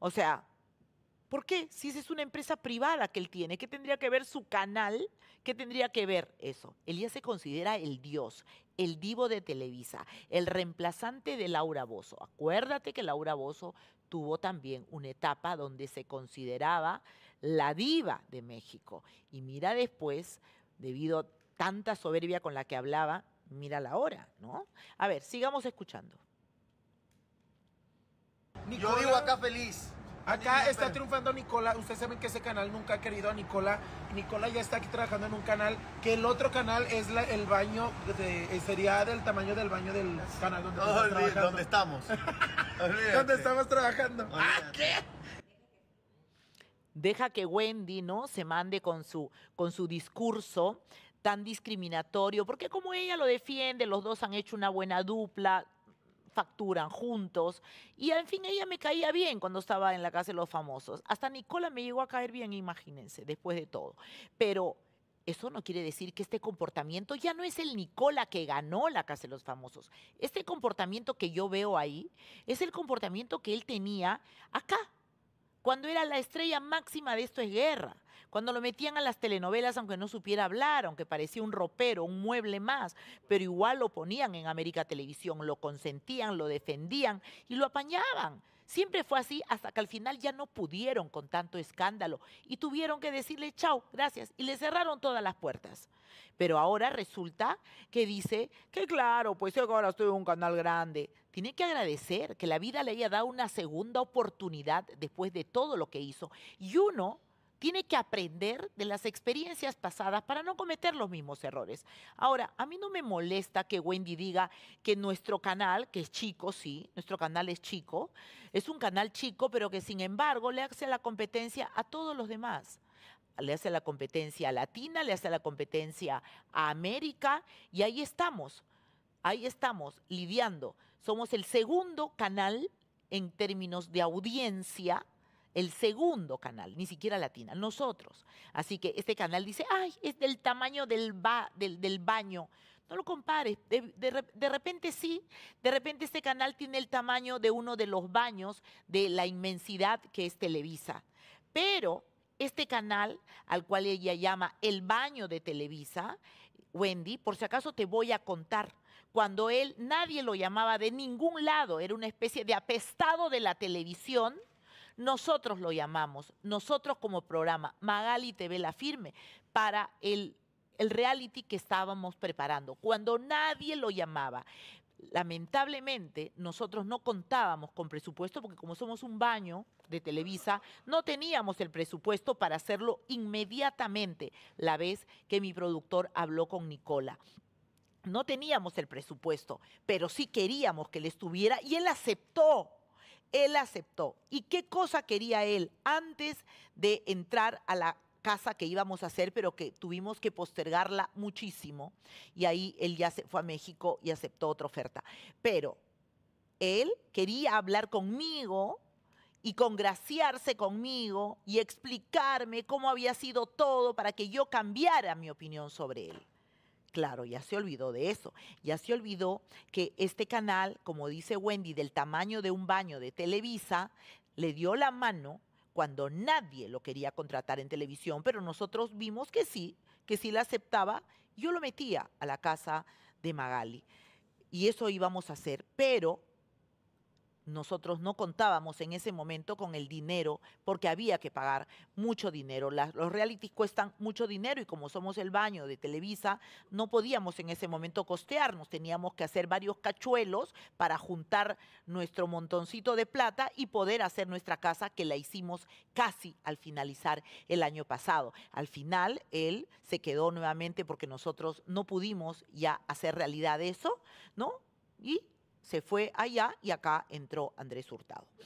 O sea, ¿por qué? Si esa es una empresa privada que él tiene, ¿qué tendría que ver su canal? ¿Qué tendría que ver eso? Elías se considera el dios, el divo de Televisa, el reemplazante de Laura Bozo. Acuérdate que Laura Bozo tuvo también una etapa donde se consideraba la diva de México. Y mira después, debido a tanta soberbia con la que hablaba, mira la hora, ¿no? A ver, sigamos escuchando. Yo digo acá feliz. Acá está triunfando Nicola. Ustedes saben que ese canal nunca ha querido a Nicola. Nicola ya está aquí trabajando en un canal que el otro canal es el baño, de, eh, sería del tamaño del baño del canal donde, donde estamos. donde estamos trabajando. ¿Ah, Deja que Wendy, ¿no? Se mande con su, con su discurso tan discriminatorio, porque como ella lo defiende, los dos han hecho una buena dupla, facturan juntos. Y en fin, ella me caía bien cuando estaba en la casa de los famosos. Hasta Nicola me llegó a caer bien, imagínense, después de todo. Pero eso no quiere decir que este comportamiento ya no es el Nicola que ganó la Casa de los Famosos. Este comportamiento que yo veo ahí es el comportamiento que él tenía acá, cuando era la estrella máxima de esto es guerra. Cuando lo metían a las telenovelas, aunque no supiera hablar, aunque parecía un ropero, un mueble más, pero igual lo ponían en América Televisión, lo consentían, lo defendían y lo apañaban. Siempre fue así hasta que al final ya no pudieron con tanto escándalo y tuvieron que decirle chao, gracias, y le cerraron todas las puertas. Pero ahora resulta que dice que claro, pues yo ahora estoy en un canal grande. Tiene que agradecer que la vida le haya dado una segunda oportunidad después de todo lo que hizo. Y uno tiene que aprender de las experiencias pasadas para no cometer los mismos errores. Ahora, a mí no me molesta que Wendy diga que nuestro canal, que es chico, sí, nuestro canal es chico, es un canal chico, pero que sin embargo le hace la competencia a todos los demás le hace la competencia a Latina, le hace la competencia a América y ahí estamos, ahí estamos lidiando. Somos el segundo canal en términos de audiencia el segundo canal, ni siquiera Latina, nosotros. Así que este canal dice, ay, es del tamaño del, ba del, baño. No lo compares. De, de, repente sí, de repente este canal tiene el tamaño de uno de los baños de la inmensidad que es Televisa. Pero este canal, al cual ella llama el baño de Televisa, Wendy, por si acaso te voy a contar. Cuando él, nadie lo llamaba de ningún lado, era una especie de apestado de la televisión nosotros lo llamamos, nosotros como programa Magali TV La Firme, para el, reality que estábamos preparando, cuando nadie lo llamaba. Lamentablemente, nosotros no contábamos con presupuesto porque como somos un baño de Televisa, no teníamos el presupuesto para hacerlo inmediatamente, la vez que mi productor habló con Nicola. No teníamos el presupuesto, pero sí queríamos que él estuviera y él aceptó él aceptó. ¿Y qué cosa quería él antes de entrar a la casa que íbamos a hacer, pero que tuvimos que postergarla muchísimo? Y ahí él ya se fue a México y aceptó otra oferta. Pero él quería hablar conmigo y congraciarse conmigo y explicarme cómo había sido todo para que yo cambiara mi opinión sobre él. Claro, ya se olvidó de eso. Ya se olvidó que este canal, como dice Wendy, del tamaño de un baño de Televisa, le dio la mano cuando nadie lo quería contratar en televisión, pero nosotros vimos que sí, que sí la aceptaba, yo lo metía a la casa de Magali. Y eso íbamos a hacer, pero nosotros no contábamos en ese momento con el dinero, porque había que pagar mucho dinero. los realities cuestan mucho dinero y como somos el baño de Televisa, no podíamos en ese momento costearnos. Teníamos que hacer varios cachuelos para juntar nuestro montoncito de plata y poder hacer nuestra casa, que la hicimos casi al finalizar el año pasado. Al final, él se quedó nuevamente porque nosotros no pudimos ya hacer realidad eso, ¿no? Y se fue allá y acá entró Andrés Hurtado.